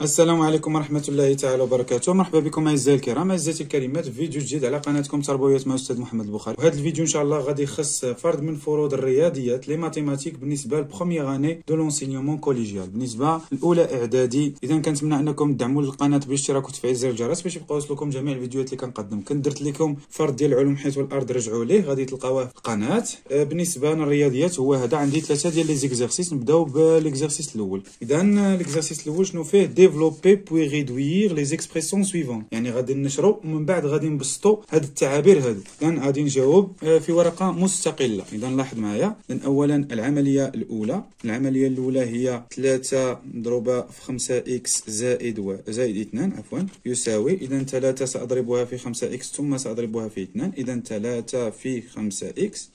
السلام عليكم ورحمة الله تعالى وبركاته مرحبا بكم أعزائي الكرام أعزائي الكريمات في فيديو جديد على قناتكم تربويات مع أستاذ محمد البخاري وهذا الفيديو إن شاء الله غادي يخص فرد من فروض الرياضيات لي ماتيماتيك بالنسبة لبخومييغ أني دو لونسينيومون كوليجيال بالنسبة الأولى إعدادي إذا كنتمنى أنكم تدعموا القناة بالاشتراك وتفعيل زر الجرس باش يبقاو يوصلكم جميع الفيديوهات اللي كنقدم كنت درت لكم فرد ديال العلوم حيث والأرض رجعوا ليه غادي تلقاوه في القناة آه، بالنسبة للرياضيات هو هذا عندي ثلاثة ديال لي نبداو بالإكزارسيس الأول إذا الإكزارسيس الأول شنو فيه دي ديفلوبي بوي ريدوير لي زيكسبرسيون سويفون يعني غادي نشرو ومن بعد غادي نبسطو هاد التعابير هادو اذا غادي نجاوب آه، في ورقه مستقله اذا لاحظ معايا اذا اولا العمليه الاولى العمليه الاولى هي 3 مضروبه في 5 اكس زائد و زائد 2 عفوا يساوي اذا 3 ساضربها في 5 اكس ثم ساضربها في 2 اذا 3 في 5 اكس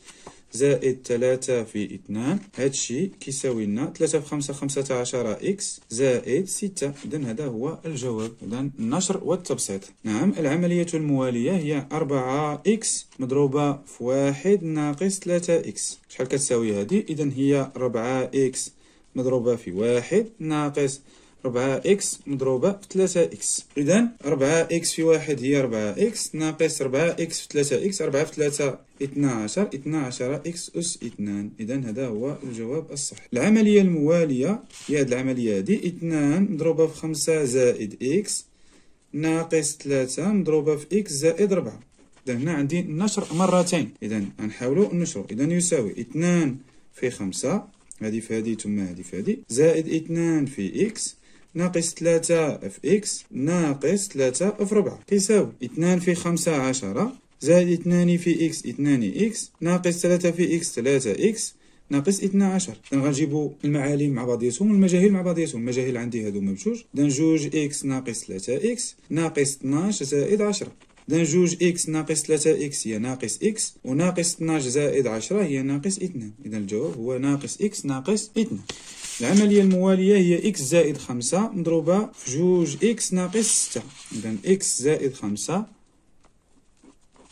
زائد ثلاثة في اثنان هاد الشيء كيساوي لنا ثلاثة في خمسة خمسة عشر إكس زائد ستة إذن هذا هو الجواب إذن النشر والتبسيط نعم العملية الموالية هي أربعة إكس مضروبة في واحد ناقص ثلاثة إكس شحال كتساوي هذه إذن هي ربعة إكس مضروبة في واحد ناقص 4 اكس مضروبة في 3 اكس اذا 4 اكس في واحد هي 4 اكس ناقص 4 اكس في 3 اكس 4 في 3 12 12 اكس اس 2 اذا هذا هو الجواب الصحيح العملية الموالية هي هذه العملية هذه 2 مضروبة في 5 زائد اكس ناقص 3 مضروبة في اكس زائد 4 اذا هنا عندي نشر مرتين اذا غنحاولوا نشرو اذا يساوي 2 في 5 هذه في هذه ثم هذه في هذه زائد 2 في اكس ناقص 3 في إكس ناقص 3 في ربعة كيساوي 2 في 5 عشرة زائد 2 في إكس 2 إكس ناقص 3 في إكس 3 إكس ناقص 12 اذا غنجيبوا المعالم مع بعضياتهم والمجاهيل مع بعضياتهم المجاهيل عندي هادو بجوج اذا جوج اكس ناقص 3 اكس ناقص 12 زائد 10 إذا جوج إكس ناقص ثلاثة إكس هي ناقص إكس وناقص 12 زائد عشرة هي ناقص اثنان إذا الجواب هو ناقص إكس ناقص اثنان العملية الموالية هي إكس زائد خمسة مضروبة في جوج إكس ناقص ستة إذا إكس زائد خمسة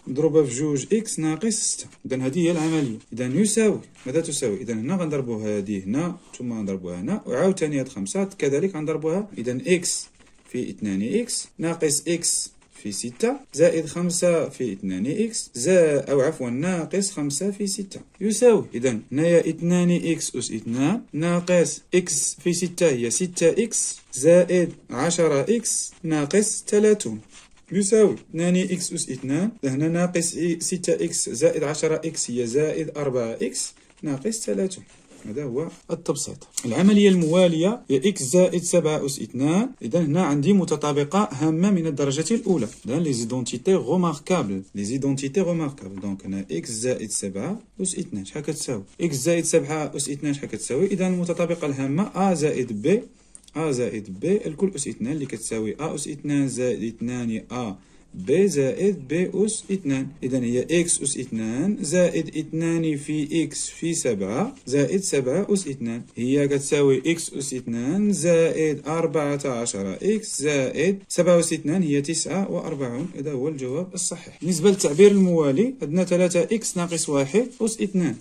مضروبه في جوج اكس ناقص ستة اذا هذه هي العمليه اذا يساوي ماذا تساوي اذا هنا غنضربو هذه هنا ثم غنضربوها هنا وعاوتاني هاد خمسة كذلك غنضربوها اذا اكس في اثنان اكس ناقص اكس في ستة زائد خمسة في اثنان إكس زائد أو عفوا ناقص خمسة في ستة يساوي إذا هنايا اثنان إكس أس اثنان ناقص إكس في ستة هي ستة إكس زائد عشرة إكس ناقص ثلاثون يساوي 2 اكس اس 2 هنا ناقص 6 اكس زائد 10 اكس هي زائد 4 اكس ناقص 3 هذا هو التبسيط العملية الموالية هي اكس زائد 7 أس 2 إذا هنا عندي متطابقة هامة من الدرجة الأولى إذا لي زيدونتيتي غوماركابل لي زيدونتيتي غوماركابل دونك هنا اكس زائد 7 أس 2 شحال كتساوي اكس زائد 7 أس 2 شحال كتساوي إذا المتطابقة الهامة ا زائد b ا زائد b الكل أس 2 اللي كتساوي ا أس 2 زائد 2 ا ب زائد ب أس اثنان إذا هي إكس أس اثنان زائد اثنان في إكس في سبعة زائد سبعة أس اثنان هي كتساوي إكس أس اثنان زائد أربعة عشر إكس زائد سبعة أس اثنان هي تسعة وأربعون هذا هو الجواب الصحيح بالنسبة للتعبير الموالي عندنا ثلاثة إكس ناقص واحد أس اثنان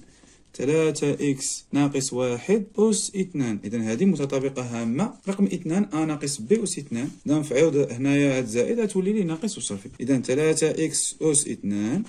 3 إكس ناقص واحد أس اثنان إذا هذه متطابقة هامة رقم اثنان أ ناقص بي أس اثنان إذا نعم، نفعيو هنايا هاد زائد غتولي لي ناقص وصافي إذا 3 إكس أس اثنان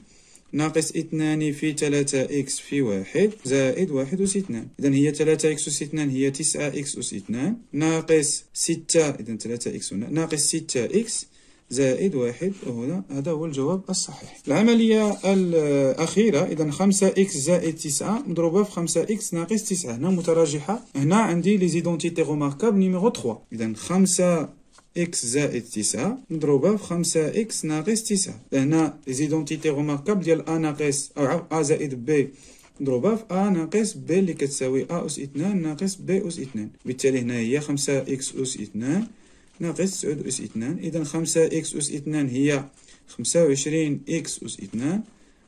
ناقص اثنان في تلاتة إكس في واحد زائد واحد أس اثنان إذا هي تلاتة إكس أس اثنان هي تسعة إكس أس اثنان ناقص ستة إذا تلاتة إكس ناقص ستة إكس زائد واحد هنا هذا هو الجواب الصحيح العملية الأخيرة إذا خمسة إكس زائد تسعة مضروبة في خمسة إكس ناقص تسعة هنا متراجحة هنا عندي ليزيدونتيتي غوماركاب نيميغو نيميرو إذا خمسة إكس زائد تسعة مضروبة في خمسة إكس ناقص تسعة هنا ليزيدونتيتي غوماركاب ديال أ ناقص أو أ زائد بي مضروبة في أ ناقص بي اللي كتساوي أ أس اثنان ناقص بي أس اثنان بالتالي هنا هي خمسة إكس أس اثنان ناقص تسعود أس اثنان إذا خمسة إكس أس اثنان هي خمسة وعشرين إكس أس اثنان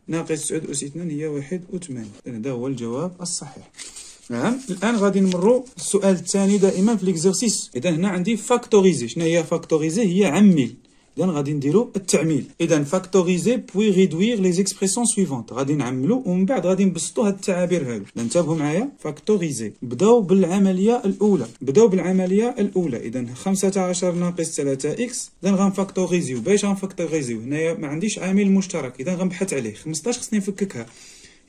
ناقص تسعود أس اثنان هي واحد وثمانين هذا هو الجواب الصحيح نعم الان غادي نمرو السؤال الثاني دائما في ليكزرسيس اذا هنا عندي فاكتوريزي شناهي فاكتوريزي هي عمي اذا غادي نديرو التعميل اذا فاكتوريزي بوي ريدوير لي زيكسبريسيون سويفونت غادي نعملو ومن بعد غادي نبسطو هاد التعابير هادو اذا انتبهوا معايا فاكتوريزي بداو بالعمليه الاولى بداو بالعمليه الاولى اذا 15 ناقص 3 اكس اذا غنفاكتوريزيو باش غنفاكتوريزيو هنايا ما عنديش عامل مشترك اذا غنبحث عليه 15 خصني نفككها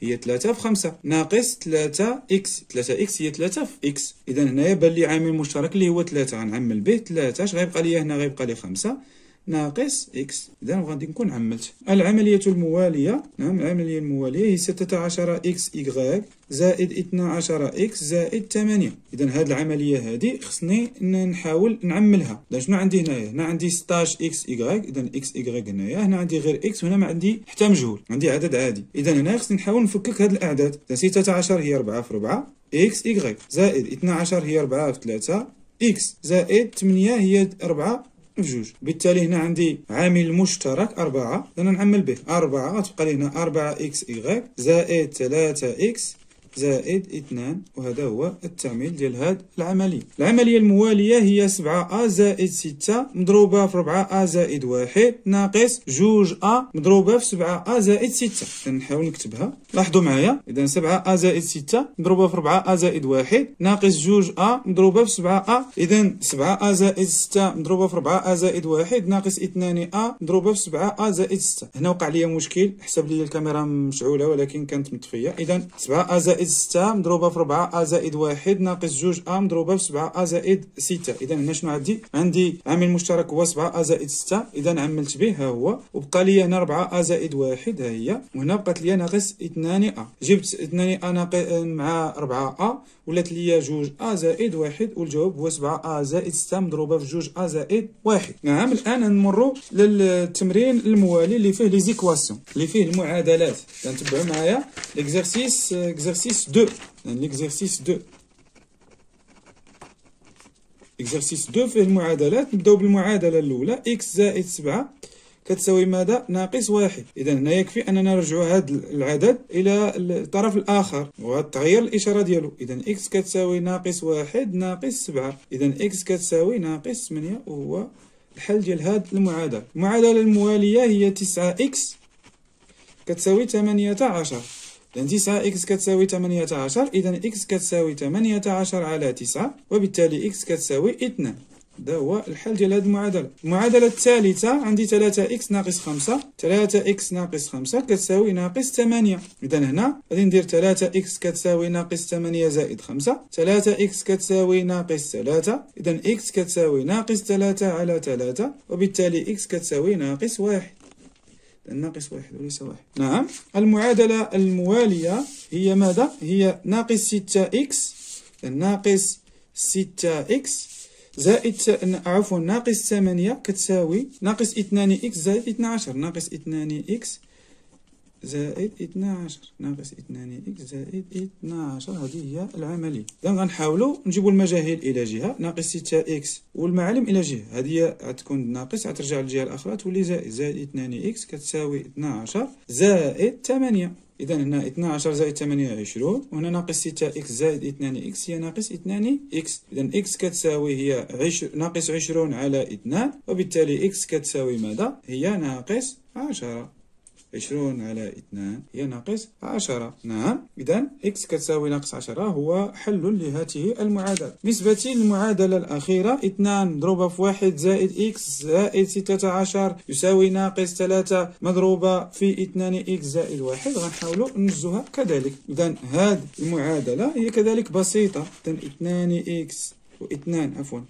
هي 3 في 5 ناقص 3 اكس 3 اكس هي 3 في اكس اذا هنايا بان لي عامل مشترك اللي هو 3 غنعمل به 3 اش غيبقى لي هنا غيبقى لي 5 ناقص إكس إذا غادي نكون عملت العملية الموالية نعم العملية الموالية هي 16 إكس إيكغاك زائد 12 إكس زائد 8 إذا هاد العملية هادي خصني نحاول نعملها إذا شنو عندي هنايا هنا عندي 16 إكس إيكغاك إذا إكس إيكغاك هنايا هنا عندي غير إكس وهنا ما عندي حتى مجهول عندي عدد عادي إذا هنا خصني نحاول نفكك هاد الأعداد إذا 16 هي 4 في 4 إكس إيكغاك زائد 12 هي 4 في 3 إكس زائد 8 هي 4 بجوج بالتالي هنا عندي عامل مشترك أربعة أنا نعمل به أربعة غتبقى هنا أربعة إكس إيغيك زائد ثلاثة إكس زائد اثنان وهذا هو التعميل ديال هاد العملية العملية الموالية هي 7A زائد 6 مضروبة في 4A زائد 1 ناقص جوج أ مضروبة في 7A زائد 6 نحاول نكتبها لاحظوا معايا إذا 7A زائد 6 مضروبة في 4A زائد 1 ناقص جوج أ مضروبة في 7A إذا 7A زائد 6 مضروبة في 4A زائد 1 ناقص اثنان أ مضروبة في 7A زائد 6 هنا وقع لي مشكل حسب لي الكاميرا مشعولة ولكن كانت مطفية إذا 7A زائد ناقص 6 مضروبه في 4 ا زائد 1 ناقص 2 ا مضروبه في 7 ا زائد 6 اذا هنا شنو عندي عندي عامل مشترك هو 7 ا زائد 6 اذا عملت به ها هو وبقى لي هنا 4 ا زائد 1 ها هي وهنا بقات لي ناقص 2 ا جبت 2 ا ناقص مع 4 ا ولات لي 2 ا زائد 1 والجواب هو 7 ا زائد 6 مضروبه في 2 ا زائد 1 نعم الان نمروا للتمرين الموالي اللي فيه لي زيكواسيون اللي فيه المعادلات تنتبعوا يعني معايا ليكزرسيس اكزرسيس L'exercice 2. L'exercice 2. اكزرسيس 2 فيه المعادلات نبداو بالمعادله الاولى اكس زائد 7 كتساوي ماذا ناقص واحد اذا هنا يكفي اننا نرجعوا هذا العدد الى الطرف الاخر وتغير الاشاره ديالو اذا اكس كتساوي ناقص واحد ناقص 7 اذا اكس كتساوي ناقص 8 وهو الحل ديال هذه المعادله المعادله المواليه هي 9 اكس كتساوي 18 لأن تسعة إكس كتساوي تمانية عشر إذا إكس كتساوي تمانية عشر على تسعة وبالتالي إكس كتساوي اثنان هذا هو الحل ديال هذه المعادلة المعادلة الثالثة عندي ثلاثة إكس ناقص خمسة ثلاثة إكس ناقص خمسة كتساوي ناقص ثمانية إذا هنا غادي ندير ثلاثة إكس كتساوي ناقص ثمانية زائد خمسة ثلاثة إكس كتساوي ناقص ثلاثة إذا إكس كتساوي ناقص ثلاثة على ثلاثة وبالتالي إكس كتساوي ناقص واحد الناقص واحد وليس واحد نعم المعادلة الموالية هي ماذا؟ هي ناقص ستة إكس ناقص ستة إكس زائد عفوا ناقص ثمانية كتساوي ناقص اثنان إكس زائد عشر ناقص اثنان إكس زائد اثنا عشر ناقص اثنان إكس زائد اثنا عشر هذه هي العملية إذا غنحاولوا نجيبوا المجاهيل إلى جهة ناقص ستة إكس والمعالم إلى جهة هذه غتكون ناقص غترجع للجهة الأخرى تولي زائد زائد اثنان إكس كتساوي اثنا عشر زائد ثمانية إذا هنا 12 زائد 8 20 وهنا ناقص 6 إكس زائد 2 إكس هي ناقص 2 إكس إذا إكس كتساوي هي عشر ناقص 20 على 2 وبالتالي إكس كتساوي ماذا؟ هي ناقص 10 20 على 2 هي ناقص 10 نعم إذا إكس كتساوي ناقص 10 هو حل لهذه المعادلة بالنسبة للمعادلة الأخيرة 2 مضروبة في 1 زائد إكس زائد 16 يساوي ناقص 3 مضروبة في 2 إكس زائد 1 غنحاولوا نجزوها كذلك إذا هذه المعادلة هي كذلك بسيطة اثنان 2 إكس و2 عفوا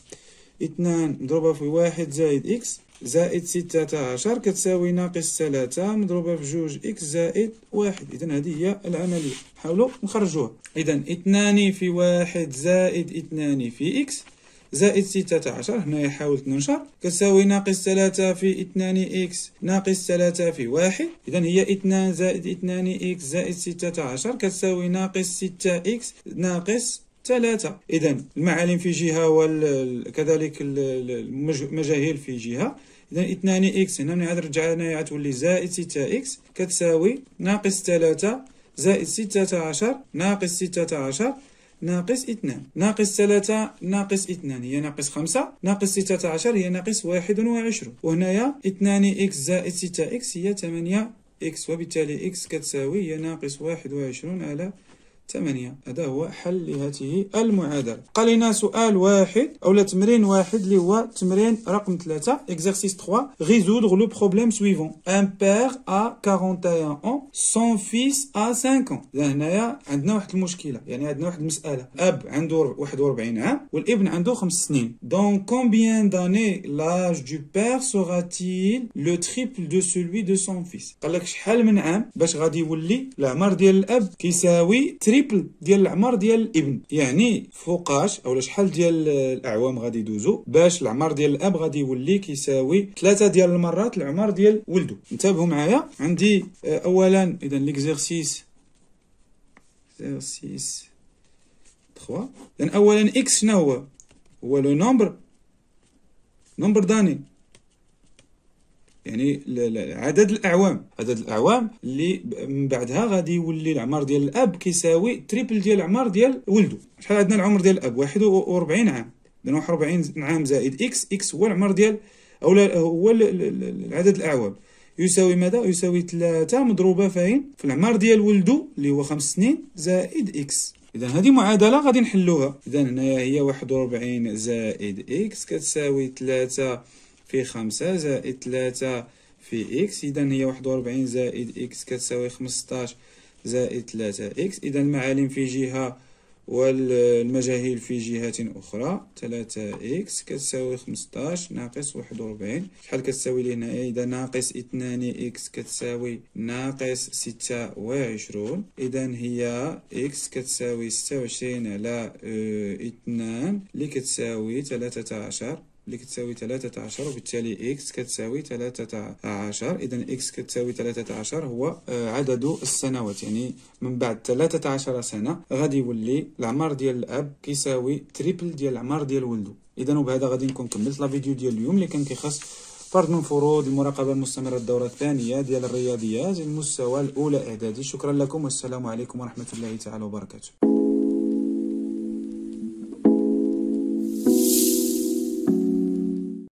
2 مضروبة في 1 زائد إكس زائد ستة عشر كتساوي ناقص ثلاثة مضروبة في جوج إكس زائد واحد إذا هذه هي العملية حاولوا نخرجوها إذا اثنان في واحد زائد اثنان في إكس زائد ستة عشر هنايا حاولت ننشر كتساوي ناقص ثلاثة في اثنان إكس ناقص ثلاثة في واحد إذا هي اثنان زائد اثنان إكس زائد ستة عشر كتساوي ناقص ستة إكس ناقص ثلاثة إذا المعالم في جهة وكذلك المجاهيل في جهة إذا اثنان إكس هنا من عاد رجع هنايا غتولي زائد ستة إكس كتساوي ناقص ثلاثة زائد ستة عشر ناقص ستة عشر ناقص اثنان ناقص ثلاثة ناقص اثنان هي ناقص خمسة ناقص ستة عشر هي ناقص واحد وعشرون وهنايا اثنان إكس زائد ستة إكس هي ثمانية إكس وبالتالي إكس كتساوي هي ناقص واحد وعشرون على ثمانية هذا هو حل لهذه المعادلة بقى لنا سؤال واحد أو تمرين واحد اللي هو تمرين رقم ثلاثة اكزرسيس 3 ريزودغ لو بروبليم سويفون ان بير ا 41 اون سون فيس ا 5 ans هنايا عندنا واحد المشكلة يعني عندنا واحد المسألة أب عنده 41 عام والابن عنده 5 سنين دونك كومبيان داني لاج دو بير سوغاتيل لو تريبل دو سولوي دو سون فيس قال لك شحال من عام باش غادي يولي العمر ديال الأب كيساوي 3 التريبل ديال العمر ديال الابن يعني فوقاش اولا شحال ديال الاعوام غادي يدوزو باش العمر ديال الاب غادي يولي كيساوي ثلاثه ديال المرات العمر ديال ولده انتبهوا معايا عندي آه، اولا اذا ليكزيرسيس ليكزيرسيس 3 اذا اولا اكس شنو هو هو لو نومبر نومبر داني يعني عدد الاعوام عدد الاعوام اللي من بعدها غادي يولي العمر ديال الاب كيساوي تريبل ديال العمر ديال ولده شحال عندنا العمر ديال الاب 41 عام اذا 41 عام زائد اكس اكس هو العمر ديال او هو عدد الاعوام يساوي ماذا يساوي 3 مضروبه فين في العمر ديال ولده اللي هو 5 سنين زائد اكس اذا هذه معادله غادي نحلوها اذا هنايا هي 41 زائد اكس كتساوي 3 في خمسة زائد ثلاثة في إكس إذا هي واحد وربعين زائد إكس كتساوي خمسطاش زائد ثلاثة إكس إذا المعالم في جهة والمجاهيل في جهة أخرى ثلاثة إكس كتساوي خمسطاش ناقص واحد وربعين شحال كتساوي لي هنايا إذا ناقص اثنان إكس كتساوي ناقص ستة وعشرون إذا هي إكس كتساوي ستة وعشرين على آه، اثنان اللي كتساوي ثلاثة عشر اللي كتساوي 13 وبالتالي اكس كتساوي 13 اذا اكس كتساوي 13 هو آه، عدد السنوات يعني من بعد 13 سنه غادي يولي العمر ديال الاب كيساوي تريبل ديال العمر ديال ولده اذا وبهذا غادي نكون كملت لا فيديو ديال اليوم اللي كان كيخص فرض من فروض المراقبه المستمره الدوره الثانيه ديال الرياضيات المستوى الاولى اعدادي شكرا لكم والسلام عليكم ورحمه الله تعالى وبركاته